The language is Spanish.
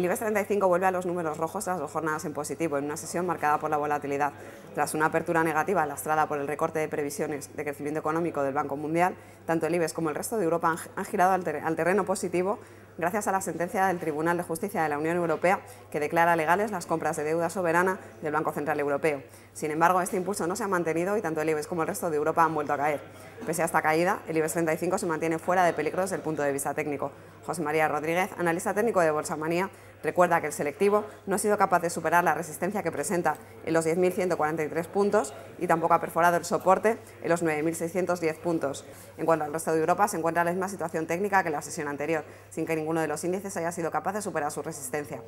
El IBEX 35 vuelve a los números rojos tras dos jornadas en positivo, en una sesión marcada por la volatilidad. Tras una apertura negativa lastrada por el recorte de previsiones de crecimiento económico del Banco Mundial, tanto el IBEX como el resto de Europa han girado al, al terreno positivo gracias a la sentencia del Tribunal de Justicia de la Unión Europea que declara legales las compras de deuda soberana del Banco Central Europeo. Sin embargo, este impulso no se ha mantenido y tanto el IBEX como el resto de Europa han vuelto a caer. Pese a esta caída, el IBEX 35 se mantiene fuera de peligro desde el punto de vista técnico. José María Rodríguez, analista técnico de Bolsa Manía, Recuerda que el selectivo no ha sido capaz de superar la resistencia que presenta en los 10.143 puntos y tampoco ha perforado el soporte en los 9.610 puntos. En cuanto al resto de Europa, se encuentra en la misma situación técnica que en la sesión anterior, sin que ninguno de los índices haya sido capaz de superar su resistencia.